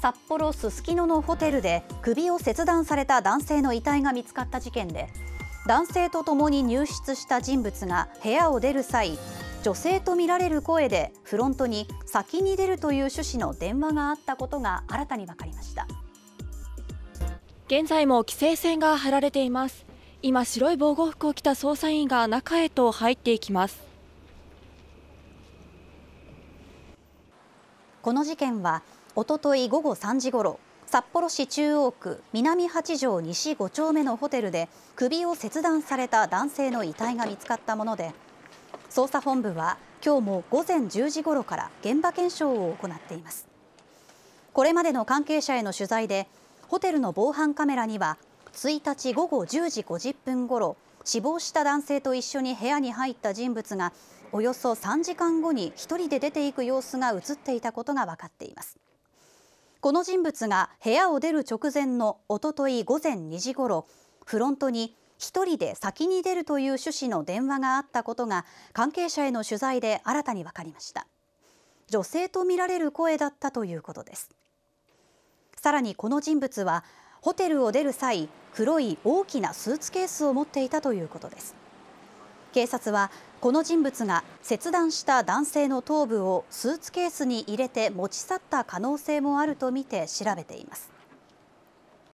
札幌・すすきののホテルで首を切断された男性の遺体が見つかった事件で男性とともに入室した人物が部屋を出る際女性と見られる声でフロントに先に出るという趣旨の電話があったことが新たに分かりました現在も規制線が張られています今白い防護服を着た捜査員が中へと入っていきますこの事件はおととい午後3時ごろ札幌市中央区南8条西5丁目のホテルで首を切断された男性の遺体が見つかったもので捜査本部は今日も午前10時ごろから現場検証を行っていますこれまでの関係者への取材でホテルの防犯カメラには1日午後10時50分ごろ死亡した男性と一緒に部屋に入った人物がおよそ3時間後に1人で出ていく様子が映っていたことが分かっています。この人物が部屋を出る直前のおととい午前2時ごろフロントに1人で先に出るという趣旨の電話があったことが関係者への取材で新たに分かりました女性と見られる声だったということですさらにこの人物はホテルを出る際黒い大きなスーツケースを持っていたということです警察はこの人物が切断した男性の頭部をスーツケースに入れて持ち去った可能性もあるとみて調べています。